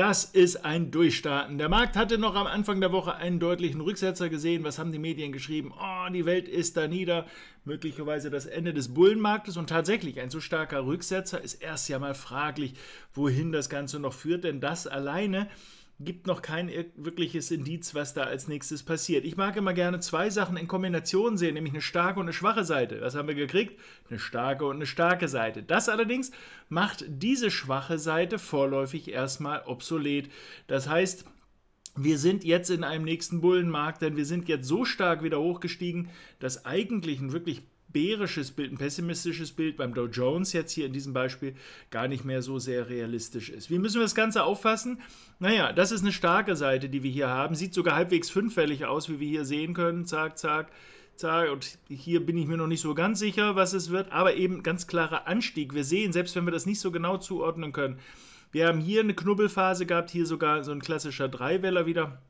Das ist ein Durchstarten. Der Markt hatte noch am Anfang der Woche einen deutlichen Rücksetzer gesehen. Was haben die Medien geschrieben? Oh, die Welt ist da nieder. Möglicherweise das Ende des Bullenmarktes. Und tatsächlich, ein so starker Rücksetzer ist erst ja mal fraglich, wohin das Ganze noch führt. Denn das alleine gibt noch kein wirkliches Indiz, was da als nächstes passiert. Ich mag immer gerne zwei Sachen in Kombination sehen, nämlich eine starke und eine schwache Seite. Was haben wir gekriegt? Eine starke und eine starke Seite. Das allerdings macht diese schwache Seite vorläufig erstmal obsolet. Das heißt, wir sind jetzt in einem nächsten Bullenmarkt, denn wir sind jetzt so stark wieder hochgestiegen, dass eigentlich ein wirklich bärisches Bild, ein pessimistisches Bild beim Dow Jones jetzt hier in diesem Beispiel gar nicht mehr so sehr realistisch ist. Wie müssen wir das Ganze auffassen? Naja, das ist eine starke Seite, die wir hier haben. Sieht sogar halbwegs fünffällig aus, wie wir hier sehen können. Zack, zack, zack. Und hier bin ich mir noch nicht so ganz sicher, was es wird. Aber eben ganz klarer Anstieg. Wir sehen, selbst wenn wir das nicht so genau zuordnen können, wir haben hier eine Knubbelphase gehabt, hier sogar so ein klassischer Dreiweller wieder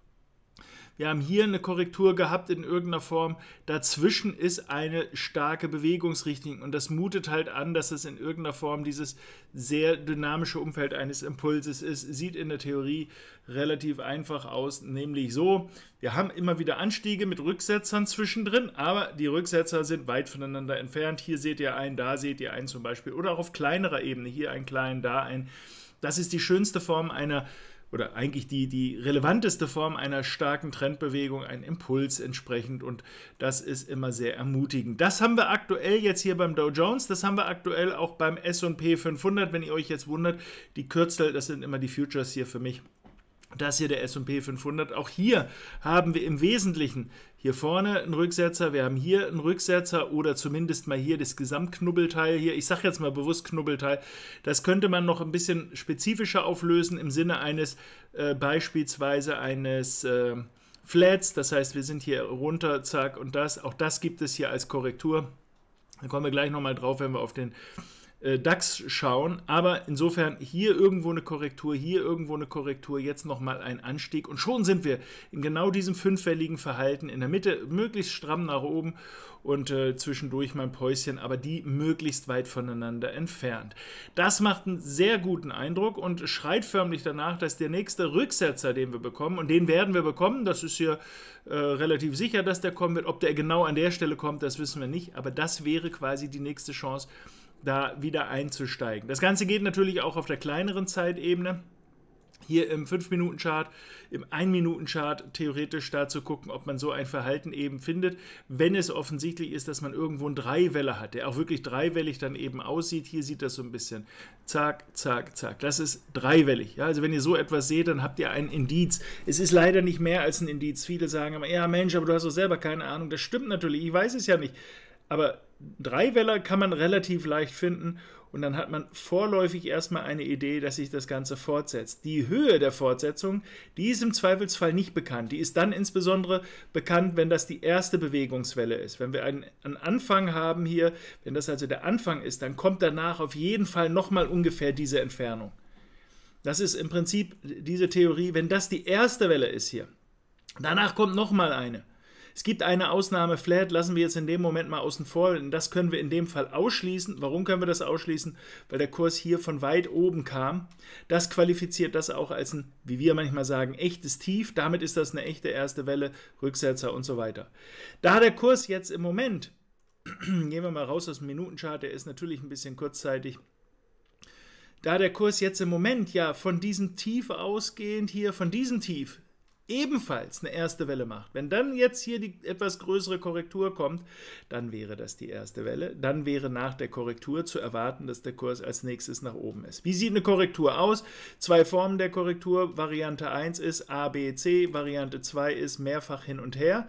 wir haben hier eine Korrektur gehabt in irgendeiner Form. Dazwischen ist eine starke Bewegungsrichtung und das mutet halt an, dass es in irgendeiner Form dieses sehr dynamische Umfeld eines Impulses ist. Sieht in der Theorie relativ einfach aus, nämlich so. Wir haben immer wieder Anstiege mit Rücksetzern zwischendrin, aber die Rücksetzer sind weit voneinander entfernt. Hier seht ihr einen, da seht ihr einen zum Beispiel. Oder auch auf kleinerer Ebene, hier einen kleinen, da einen. Das ist die schönste Form einer äh, oder eigentlich die, die relevanteste Form einer starken Trendbewegung, ein Impuls entsprechend. Und das ist immer sehr ermutigend. Das haben wir aktuell jetzt hier beim Dow Jones, das haben wir aktuell auch beim SP 500. Wenn ihr euch jetzt wundert, die Kürzel, das sind immer die Futures hier für mich. Das hier der SP 500. Auch hier haben wir im Wesentlichen hier vorne einen Rücksetzer, wir haben hier einen Rücksetzer oder zumindest mal hier das Gesamtknubbelteil hier. Ich sage jetzt mal bewusst Knubbelteil. Das könnte man noch ein bisschen spezifischer auflösen im Sinne eines äh, beispielsweise eines äh, Flats. Das heißt, wir sind hier runter, zack und das. Auch das gibt es hier als Korrektur. Da kommen wir gleich nochmal drauf, wenn wir auf den äh, DAX schauen. Aber insofern hier irgendwo eine Korrektur, hier irgendwo eine Korrektur, jetzt nochmal ein Anstieg. Und schon sind wir in genau diesem fünffälligen Verhalten in der Mitte, möglichst stramm nach oben und äh, zwischendurch mein Päuschen, aber die möglichst weit voneinander entfernt. Das macht einen sehr guten Eindruck und schreit förmlich danach, dass der nächste Rücksetzer, den wir bekommen, und den werden wir bekommen, das ist hier äh, relativ sicher, dass der kommen wird. Ob der genau an der Stelle kommt, das wissen wir nicht, aber das wäre quasi die nächste Chance, da wieder einzusteigen. Das Ganze geht natürlich auch auf der kleineren Zeitebene. Hier im 5-Minuten-Chart, im 1-Minuten-Chart theoretisch da zu gucken, ob man so ein Verhalten eben findet, wenn es offensichtlich ist, dass man irgendwo einen Dreiweller hat, der auch wirklich dreiwellig dann eben aussieht. Hier sieht das so ein bisschen zack, zack, zack. Das ist dreiwellig. Ja? Also wenn ihr so etwas seht, dann habt ihr ein Indiz. Es ist leider nicht mehr als ein Indiz. Viele sagen immer, ja Mensch, aber du hast doch selber keine Ahnung. Das stimmt natürlich, ich weiß es ja nicht aber drei Weller kann man relativ leicht finden und dann hat man vorläufig erstmal eine Idee, dass sich das Ganze fortsetzt. Die Höhe der Fortsetzung, die ist im Zweifelsfall nicht bekannt. Die ist dann insbesondere bekannt, wenn das die erste Bewegungswelle ist. Wenn wir einen, einen Anfang haben hier, wenn das also der Anfang ist, dann kommt danach auf jeden Fall nochmal ungefähr diese Entfernung. Das ist im Prinzip diese Theorie, wenn das die erste Welle ist hier. Danach kommt nochmal eine. Es gibt eine Ausnahme, Flat lassen wir jetzt in dem Moment mal außen vor. Das können wir in dem Fall ausschließen. Warum können wir das ausschließen? Weil der Kurs hier von weit oben kam. Das qualifiziert das auch als ein, wie wir manchmal sagen, echtes Tief. Damit ist das eine echte erste Welle, Rücksetzer und so weiter. Da der Kurs jetzt im Moment, gehen wir mal raus aus dem Minutenchart, der ist natürlich ein bisschen kurzzeitig, da der Kurs jetzt im Moment ja von diesem Tief ausgehend hier, von diesem Tief ebenfalls eine erste Welle macht, wenn dann jetzt hier die etwas größere Korrektur kommt, dann wäre das die erste Welle. Dann wäre nach der Korrektur zu erwarten, dass der Kurs als nächstes nach oben ist. Wie sieht eine Korrektur aus? Zwei Formen der Korrektur. Variante 1 ist A, B, C. Variante 2 ist mehrfach hin und her.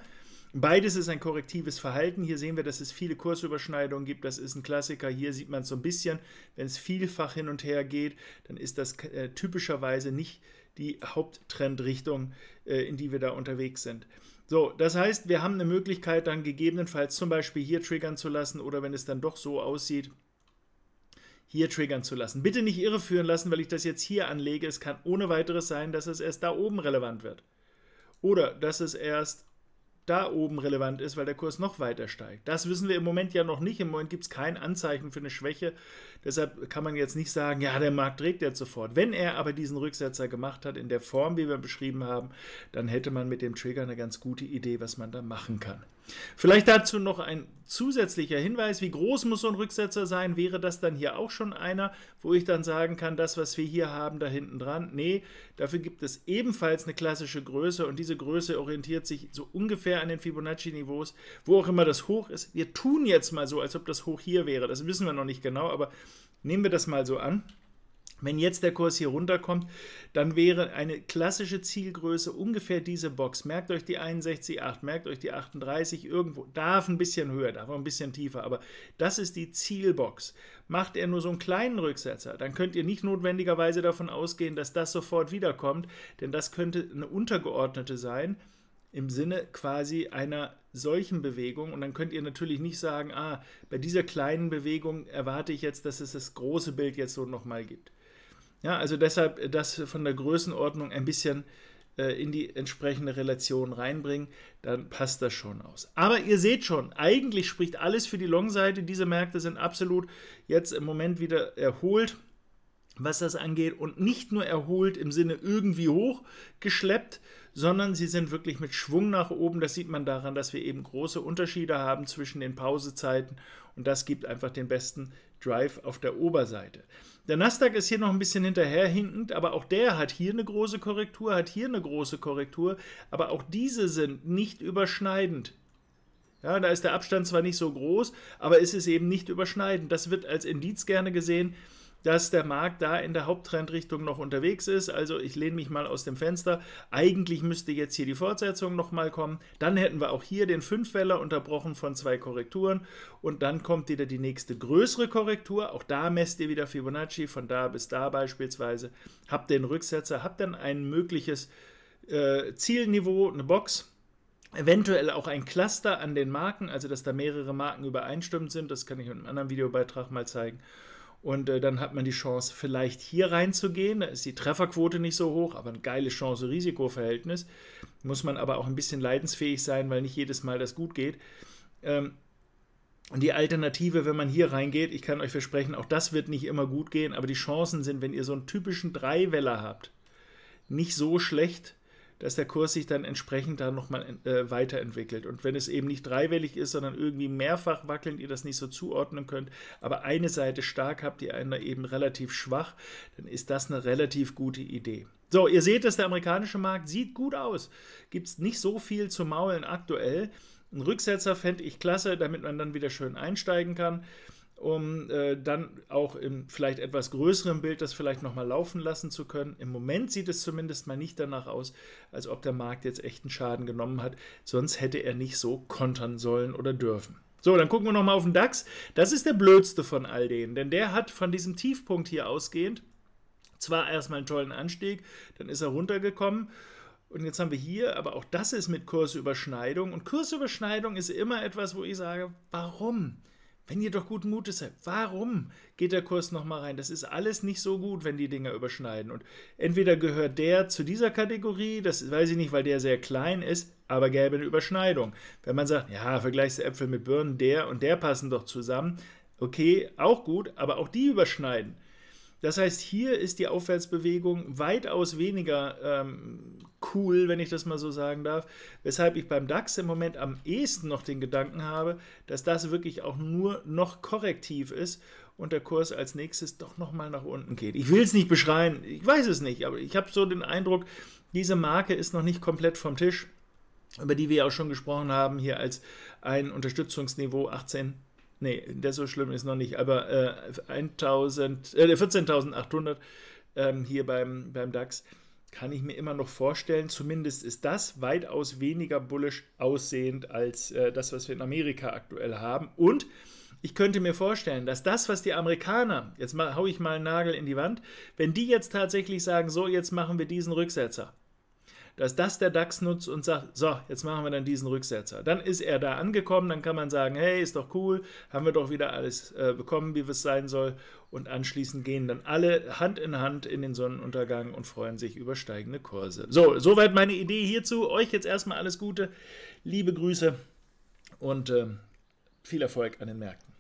Beides ist ein korrektives Verhalten. Hier sehen wir, dass es viele Kursüberschneidungen gibt. Das ist ein Klassiker. Hier sieht man es so ein bisschen. Wenn es vielfach hin und her geht, dann ist das äh, typischerweise nicht äh, die Haupttrendrichtung, äh, in die wir da unterwegs sind. So, das heißt, wir haben eine Möglichkeit, dann gegebenenfalls zum Beispiel hier triggern zu lassen oder wenn es dann doch so aussieht, hier triggern zu lassen. Bitte nicht irreführen lassen, weil ich das jetzt hier anlege. Es kann ohne weiteres sein, dass es erst da oben relevant wird. Oder dass es erst da oben relevant ist, weil der Kurs noch weiter steigt. Das wissen wir im Moment ja noch nicht. Im Moment gibt es kein Anzeichen für eine Schwäche. Deshalb kann man jetzt nicht sagen, ja, der Markt trägt jetzt sofort. Wenn er aber diesen Rücksetzer gemacht hat in der Form, wie wir beschrieben haben, dann hätte man mit dem Trigger eine ganz gute Idee, was man da machen kann. Vielleicht dazu noch ein zusätzlicher Hinweis, wie groß muss so ein Rücksetzer sein? Wäre das dann hier auch schon einer, wo ich dann sagen kann, das, was wir hier haben, da hinten dran? Nee, dafür gibt es ebenfalls eine klassische Größe und diese Größe orientiert sich so ungefähr an den Fibonacci-Niveaus, wo auch immer das hoch ist. Wir tun jetzt mal so, als ob das hoch hier wäre. Das wissen wir noch nicht genau, aber nehmen wir das mal so an. Wenn jetzt der Kurs hier runterkommt, dann wäre eine klassische Zielgröße ungefähr diese Box. Merkt euch die 61,8, merkt euch die 38, irgendwo darf ein bisschen höher, darf ein bisschen tiefer, aber das ist die Zielbox. Macht er nur so einen kleinen Rücksetzer, dann könnt ihr nicht notwendigerweise davon ausgehen, dass das sofort wiederkommt, denn das könnte eine untergeordnete sein im Sinne quasi einer solchen Bewegung. Und dann könnt ihr natürlich nicht sagen, ah, bei dieser kleinen Bewegung erwarte ich jetzt, dass es das große Bild jetzt so nochmal gibt. Ja, also deshalb äh, das von der Größenordnung ein bisschen äh, in die entsprechende Relation reinbringen, dann passt das schon aus. Aber ihr seht schon, eigentlich spricht alles für die Long-Seite. Diese Märkte sind absolut jetzt im Moment wieder erholt was das angeht und nicht nur erholt im Sinne irgendwie hochgeschleppt, sondern sie sind wirklich mit Schwung nach oben. Das sieht man daran, dass wir eben große Unterschiede haben zwischen den Pausezeiten und das gibt einfach den besten Drive auf der Oberseite. Der Nasdaq ist hier noch ein bisschen hinterherhinkend, aber auch der hat hier eine große Korrektur, hat hier eine große Korrektur, aber auch diese sind nicht überschneidend. Ja, da ist der Abstand zwar nicht so groß, aber es ist eben nicht überschneidend. Das wird als Indiz gerne gesehen, dass der Markt da in der Haupttrendrichtung noch unterwegs ist. Also ich lehne mich mal aus dem Fenster. Eigentlich müsste jetzt hier die Fortsetzung nochmal kommen. Dann hätten wir auch hier den Fünfweller unterbrochen von zwei Korrekturen. Und dann kommt wieder die nächste größere Korrektur. Auch da messt ihr wieder Fibonacci von da bis da beispielsweise. Habt den Rücksetzer, habt dann ein mögliches äh, Zielniveau, eine Box, Eventuell auch ein Cluster an den Marken, also dass da mehrere Marken übereinstimmend sind. Das kann ich in einem anderen Videobeitrag mal zeigen. Und äh, dann hat man die Chance, vielleicht hier reinzugehen. Da ist die Trefferquote nicht so hoch, aber ein geiles Chance-Risiko-Verhältnis. Muss man aber auch ein bisschen leidensfähig sein, weil nicht jedes Mal das gut geht. Ähm, die Alternative, wenn man hier reingeht, ich kann euch versprechen, auch das wird nicht immer gut gehen, aber die Chancen sind, wenn ihr so einen typischen Dreiweller habt, nicht so schlecht, dass der Kurs sich dann entsprechend da nochmal äh, weiterentwickelt. Und wenn es eben nicht dreiwellig ist, sondern irgendwie mehrfach wackelnd, ihr das nicht so zuordnen könnt, aber eine Seite stark habt, die andere eben relativ schwach, dann ist das eine relativ gute Idee. So, ihr seht es, der amerikanische Markt sieht gut aus. Gibt es nicht so viel zu maulen aktuell. Ein Rücksetzer fände ich klasse, damit man dann wieder schön einsteigen kann um äh, dann auch im vielleicht etwas größeren Bild das vielleicht nochmal laufen lassen zu können. Im Moment sieht es zumindest mal nicht danach aus, als ob der Markt jetzt echten Schaden genommen hat, sonst hätte er nicht so kontern sollen oder dürfen. So, dann gucken wir nochmal auf den DAX. Das ist der blödste von all denen, denn der hat von diesem Tiefpunkt hier ausgehend zwar erstmal einen tollen Anstieg, dann ist er runtergekommen. Und jetzt haben wir hier, aber auch das ist mit Kursüberschneidung. Und Kursüberschneidung ist immer etwas, wo ich sage, warum? Wenn ihr doch guten Mutes seid, warum geht der Kurs nochmal rein? Das ist alles nicht so gut, wenn die Dinger überschneiden. Und entweder gehört der zu dieser Kategorie, das weiß ich nicht, weil der sehr klein ist, aber gäbe eine Überschneidung. Wenn man sagt, ja, Vergleichsäpfel mit Birnen, der und der passen doch zusammen, okay, auch gut, aber auch die überschneiden. Das heißt, hier ist die Aufwärtsbewegung weitaus weniger ähm, cool, wenn ich das mal so sagen darf, weshalb ich beim DAX im Moment am ehesten noch den Gedanken habe, dass das wirklich auch nur noch korrektiv ist und der Kurs als nächstes doch nochmal nach unten geht. Ich will es nicht beschreien, ich weiß es nicht, aber ich habe so den Eindruck, diese Marke ist noch nicht komplett vom Tisch, über die wir auch schon gesprochen haben, hier als ein Unterstützungsniveau 18. Nee, der so schlimm ist noch nicht, aber äh, äh, 14.800 ähm, hier beim, beim DAX kann ich mir immer noch vorstellen. Zumindest ist das weitaus weniger bullisch aussehend als äh, das, was wir in Amerika aktuell haben. Und ich könnte mir vorstellen, dass das, was die Amerikaner, jetzt haue ich mal einen Nagel in die Wand, wenn die jetzt tatsächlich sagen, so, jetzt machen wir diesen Rücksetzer, dass das der DAX nutzt und sagt, so, jetzt machen wir dann diesen Rücksetzer. Dann ist er da angekommen, dann kann man sagen, hey, ist doch cool, haben wir doch wieder alles äh, bekommen, wie es sein soll. Und anschließend gehen dann alle Hand in Hand in den Sonnenuntergang und freuen sich über steigende Kurse. So, soweit meine Idee hierzu. Euch jetzt erstmal alles Gute, liebe Grüße und äh, viel Erfolg an den Märkten.